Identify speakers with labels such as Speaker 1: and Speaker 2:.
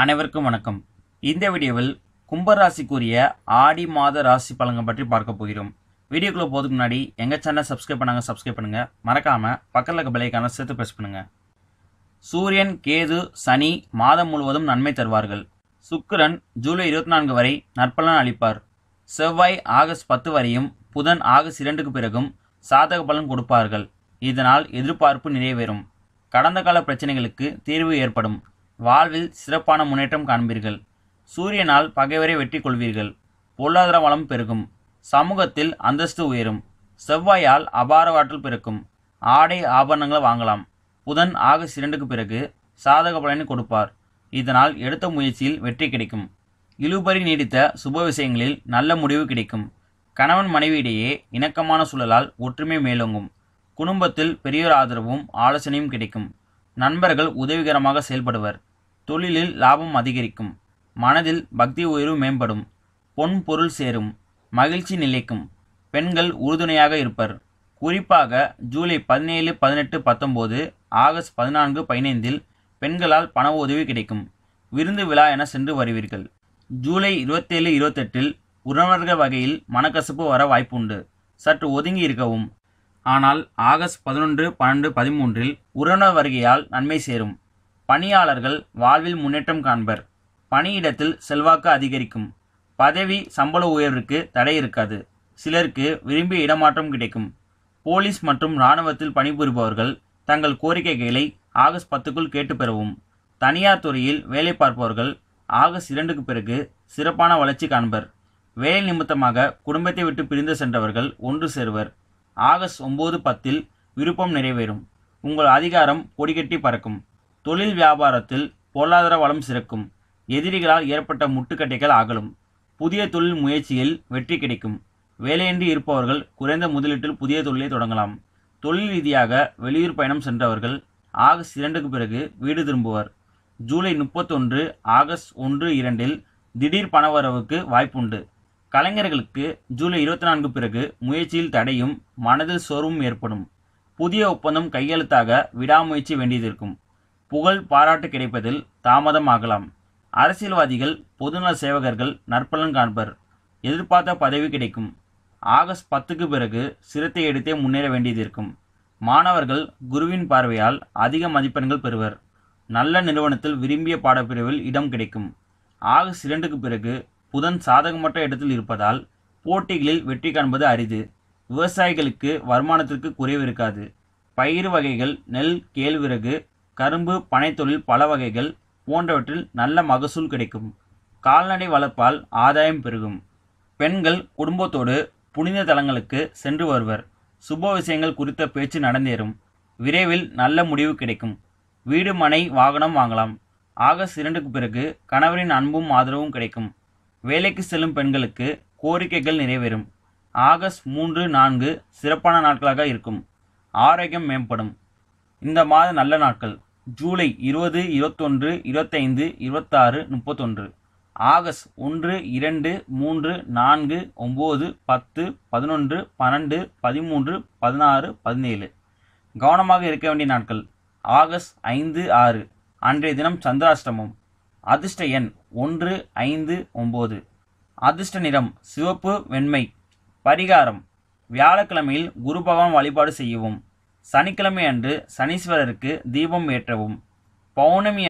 Speaker 1: அனைவருக்கும் வணக்கம் இந்த வீடியோவில் கும்பராசிக்குரிய ஆடி மாத ராசி பலன்கள் பற்றி பார்க்க போகிறோம் வீடியோக்குள்ளே போதுக்கு முன்னாடி எங்கள் சேனல் சப்ஸ்கிரைப் பண்ணாங்க சப்ஸ்கிரைப் பண்ணுங்கள் மறக்காமல் பக்கத்தில் இருக்க பிள்ளைக்கான சேர்த்து ப்ரெஸ் பண்ணுங்கள் சூரியன் கேது சனி மாதம் முழுவதும் நன்மை தருவார்கள் சுக்கரன் ஜூலை இருபத்தி நான்கு வரை நற்பலன் அளிப்பார் செவ்வாய் ஆகஸ்ட் பத்து வரையும் புதன் ஆகஸ்ட் இரண்டுக்கு பிறகும் சாதக பலன் கொடுப்பார்கள் இதனால் எதிர்பார்ப்பு நிறைவேறும் கடந்த கால பிரச்சனைகளுக்கு தீர்வு ஏற்படும் வாழ்வில் சிறப்பான முன்னேற்றம் காண்பீர்கள் சூரியனால் பகைவரை வெற்றி கொள்வீர்கள் பொருளாதார வளம் பெருகும் சமூகத்தில் அந்தஸ்து உயரும் செவ்வாயால் அபார ஆற்றல் பிறக்கும் ஆடை ஆபரணங்களை வாங்கலாம் புதன் ஆகஸ்ட் இரண்டுக்கு பிறகு சாதக பலனை கொடுப்பார் இதனால் எடுத்த முயற்சியில் வெற்றி கிடைக்கும் இழுபறி நீடித்த சுப விஷயங்களில் நல்ல முடிவு கிடைக்கும் கணவன் மனைவியிடையே இணக்கமான சூழலால் ஒற்றுமை மேலோங்கும் குடும்பத்தில் பெரியோர் ஆதரவும் ஆலோசனையும் கிடைக்கும் நண்பர்கள் உதவிகரமாக செயல்படுவர் தொழிலில் லாபம் அதிகரிக்கும் மனதில் பக்தி உயர்வு மேம்படும் பொன் பொருள் சேரும் மகிழ்ச்சி நிலைக்கும் பெண்கள் உறுதுணையாக இருப்பர் குறிப்பாக ஜூலை பதினேழு பதினெட்டு பத்தொம்போது ஆகஸ்ட் பதினான்கு பதினைந்தில் பெண்களால் பண உதவி கிடைக்கும் விருந்து விழா என சென்று வருவீர்கள் ஜூலை இருபத்தேழு இருபத்தெட்டில் உறவர்கள் வகையில் மனக்கசப்பு வர வாய்ப்புண்டு சற்று ஒதுங்கி இருக்கவும் ஆனால் ஆகஸ்ட் பதினொன்று பன்னெண்டு பதிமூன்றில் உறவினர் வருகையால் நன்மை சேரும் பணியாளர்கள் வாழ்வில் முன்னேற்றம் காண்பர் பணியிடத்தில் செல்வாக்கு அதிகரிக்கும் பதவி சம்பள உயர்வுக்கு தடை இருக்காது சிலருக்கு விரும்பிய இடமாற்றம் கிடைக்கும் போலீஸ் மற்றும் இராணுவத்தில் பணிபுரிபவர்கள் தங்கள் கோரிக்கைகளை ஆகஸ்ட் பத்துக்குள் கேட்டு பெறவும் தனியார் துறையில் வேலை பார்ப்பவர்கள் ஆகஸ்ட் இரண்டுக்கு பிறகு சிறப்பான வளர்ச்சி காண்பர் வேலை நிமித்தமாக குடும்பத்தை விட்டு பிரிந்து சென்றவர்கள் ஒன்று சேர்வர் ஆகஸ்ட் ஒம்பது பத்தில் விருப்பம் நிறைவேறும் உங்கள் அதிகாரம் கொடிகட்டி பறக்கும் தொழில் வியாபாரத்தில் பொருளாதார வளம் சிறக்கும் எதிரிகளால் ஏற்பட்ட முட்டுக்கட்டைகள் அகலும் புதிய தொழில் முயற்சியில் வெற்றி கிடைக்கும் வேலையின்றி இருப்பவர்கள் குறைந்த முதலீட்டில் புதிய தொழிலை தொடங்கலாம் தொழில் ரீதியாக வெளியூர் பயணம் சென்றவர்கள் ஆகஸ்ட் இரண்டுக்கு பிறகு வீடு திரும்புவர் ஜூலை முப்பத்தொன்று ஆகஸ்ட் ஒன்று இரண்டில் திடீர் பணவரவுக்கு வாய்ப்புண்டு கலைஞர்களுக்கு ஜூலை இருபத்தி நான்கு பிறகு முயற்சியில் தடையும் மனதில் சோர்வும் ஏற்படும் புதிய ஒப்பந்தம் கையெழுத்தாக விடாமுயற்சி வேண்டியதிருக்கும் புகழ் பாராட்டு கிடைப்பதில் தாமதம் ஆகலாம் அரசியல்வாதிகள் பொதுநல சேவகர்கள் நற்பலன் காண்பர் எதிர்பார்த்த பதவி கிடைக்கும் ஆகஸ்ட் பத்துக்கு பிறகு சிரத்தை எடுத்தே முன்னேற வேண்டியது இருக்கும் மாணவர்கள் குருவின் பார்வையால் அதிக மதிப்பெண்கள் பெறுவர் நல்ல நிறுவனத்தில் விரும்பிய பாடப்பிரிவில் இடம் கிடைக்கும் ஆகஸ்ட் இரண்டுக்கு பிறகு புதன் சாதகமற்ற இடத்தில் இருப்பதால் போட்டிகளில் வெற்றி காண்பது அரிது விவசாயிகளுக்கு வருமானத்திற்கு குறைவு இருக்காது பயிர் வகைகள் நெல் கேழ்விறகு கரும்பு பனைத்தொழில் பல வகைகள் போன்றவற்றில் நல்ல மகசூல் கிடைக்கும் கால்நடை வளர்ப்பால் ஆதாயம் பெருகும் பெண்கள் குடும்பத்தோடு புனித தலங்களுக்கு சென்று வருவர் சுப விஷயங்கள் குறித்த பேச்சு நடந்தேறும் விரைவில் நல்ல முடிவு கிடைக்கும் வீடு மனை வாகனம் வாங்கலாம் ஆகஸ்ட் இரண்டுக்கு பிறகு கணவரின் அன்பும் ஆதரவும் கிடைக்கும் வேலைக்கு செல்லும் பெண்களுக்கு கோரிக்கைகள் நிறைவேறும் ஆகஸ்ட் மூன்று நான்கு சிறப்பான நாட்களாக இருக்கும் ஆரோக்கியம் மேம்படும் இந்த மாத நல்ல நாட்கள் ஜூலை இருபது இருபத்தொன்று இருபத்தைந்து இருபத்தாறு முப்பத்தொன்று ஆகஸ்ட் ஒன்று இரண்டு மூன்று நான்கு ஒம்பது பத்து பதினொன்று பன்னெண்டு பதிமூன்று பதினாறு பதினேழு கவனமாக இருக்க வேண்டிய நாட்கள் ஆகஸ்ட் ஐந்து ஆறு அன்றைய தினம் சந்திராஷ்டமம் அதிர்ஷ்ட எண் ஒன்று ஐந்து ஒம்பது அதிர்ஷ்ட நிறம் சிவப்பு வெண்மை பரிகாரம் வியாழக்கிழமையில் குரு பகவான் வழிபாடு செய்யவும் சனிக்கிழமை அன்று சனீஸ்வரருக்கு தீபம் ஏற்றவும் பௌர்ணமி